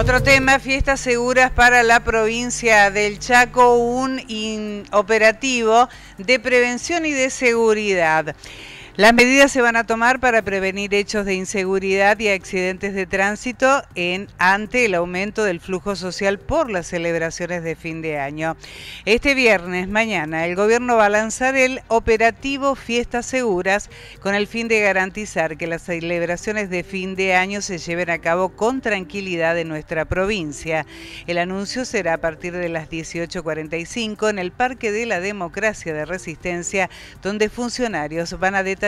Otro tema, fiestas seguras para la provincia del Chaco, un operativo de prevención y de seguridad. Las medidas se van a tomar para prevenir hechos de inseguridad y accidentes de tránsito en ante el aumento del flujo social por las celebraciones de fin de año. Este viernes, mañana, el gobierno va a lanzar el operativo Fiestas Seguras con el fin de garantizar que las celebraciones de fin de año se lleven a cabo con tranquilidad en nuestra provincia. El anuncio será a partir de las 18.45 en el Parque de la Democracia de Resistencia, donde funcionarios van a detallar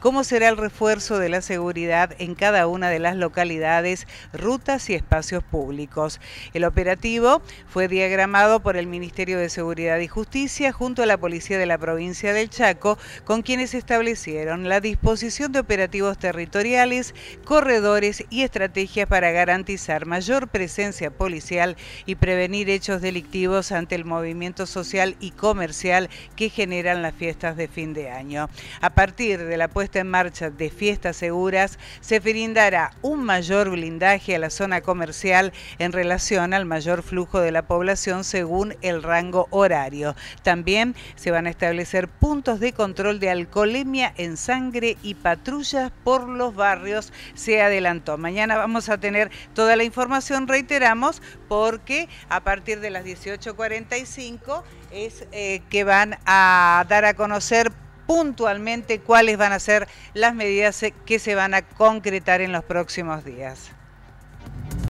cómo será el refuerzo de la seguridad en cada una de las localidades, rutas y espacios públicos. El operativo fue diagramado por el Ministerio de Seguridad y Justicia junto a la Policía de la Provincia del Chaco, con quienes establecieron la disposición de operativos territoriales, corredores y estrategias para garantizar mayor presencia policial y prevenir hechos delictivos ante el movimiento social y comercial que generan las fiestas de fin de año. A partir de la puesta en marcha de fiestas seguras, se brindará un mayor blindaje a la zona comercial en relación al mayor flujo de la población según el rango horario. También se van a establecer puntos de control de alcoholemia en sangre y patrullas por los barrios. Se adelantó. Mañana vamos a tener toda la información, reiteramos, porque a partir de las 18.45 es eh, que van a dar a conocer puntualmente cuáles van a ser las medidas que se van a concretar en los próximos días.